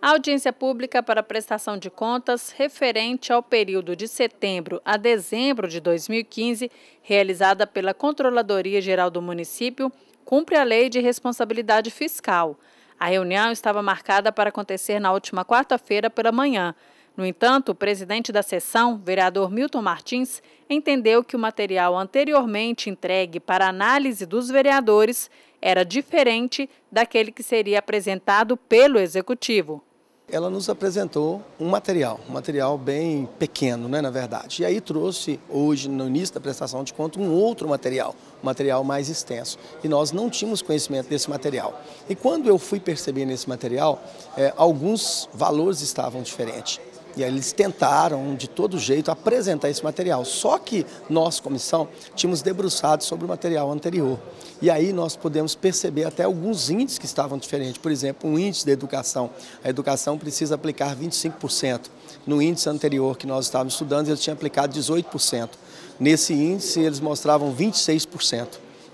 A audiência pública para prestação de contas referente ao período de setembro a dezembro de 2015, realizada pela Controladoria Geral do Município, cumpre a Lei de Responsabilidade Fiscal. A reunião estava marcada para acontecer na última quarta-feira pela manhã. No entanto, o presidente da sessão, vereador Milton Martins, entendeu que o material anteriormente entregue para análise dos vereadores era diferente daquele que seria apresentado pelo executivo. Ela nos apresentou um material, um material bem pequeno, né, na verdade. E aí trouxe hoje, no início da prestação de conta, um outro material, um material mais extenso. E nós não tínhamos conhecimento desse material. E quando eu fui perceber nesse material, é, alguns valores estavam diferentes. E aí eles tentaram, de todo jeito, apresentar esse material. Só que nós, comissão, tínhamos debruçado sobre o material anterior. E aí nós podemos perceber até alguns índices que estavam diferentes. Por exemplo, um índice da educação. A educação precisa aplicar 25%. No índice anterior que nós estávamos estudando, eles tinham aplicado 18%. Nesse índice, eles mostravam 26%.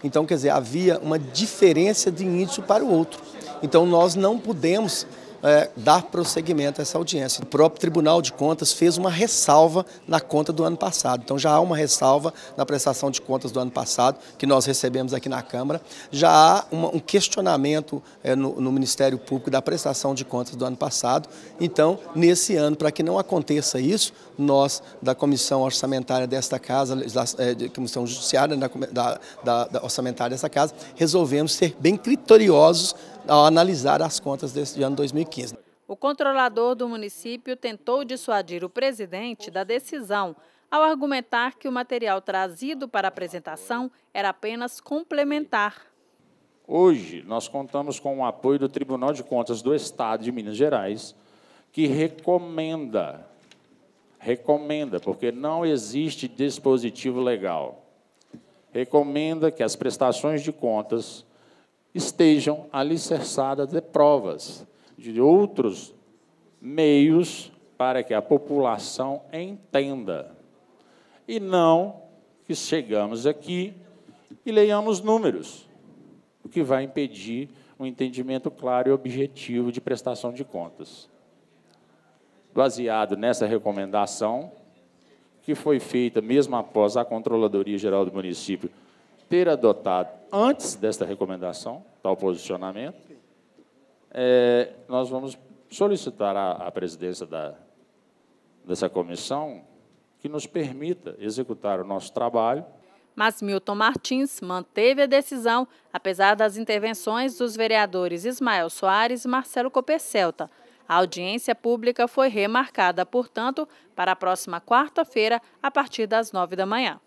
Então, quer dizer, havia uma diferença de índice para o outro. Então, nós não podemos é, dar prosseguimento a essa audiência. O próprio Tribunal de Contas fez uma ressalva na conta do ano passado. Então já há uma ressalva na prestação de contas do ano passado, que nós recebemos aqui na Câmara. Já há uma, um questionamento é, no, no Ministério Público da prestação de contas do ano passado. Então, nesse ano, para que não aconteça isso, nós, da Comissão Orçamentária desta Casa, da, é, Comissão Judiciária né, da, da, da Orçamentária desta Casa, resolvemos ser bem criteriosos ao analisar as contas deste ano 2015. O controlador do município tentou dissuadir o presidente da decisão ao argumentar que o material trazido para apresentação era apenas complementar. Hoje, nós contamos com o apoio do Tribunal de Contas do Estado de Minas Gerais, que recomenda, recomenda, porque não existe dispositivo legal, recomenda que as prestações de contas estejam alicerçadas de provas, de outros meios para que a população entenda. E não que chegamos aqui e leiamos números, o que vai impedir um entendimento claro e objetivo de prestação de contas. Baseado nessa recomendação, que foi feita mesmo após a Controladoria Geral do Município ter adotado antes desta recomendação, tal posicionamento, é, nós vamos solicitar à, à presidência da, dessa comissão que nos permita executar o nosso trabalho. Mas Milton Martins manteve a decisão, apesar das intervenções dos vereadores Ismael Soares e Marcelo Copercelta. A audiência pública foi remarcada, portanto, para a próxima quarta-feira, a partir das nove da manhã.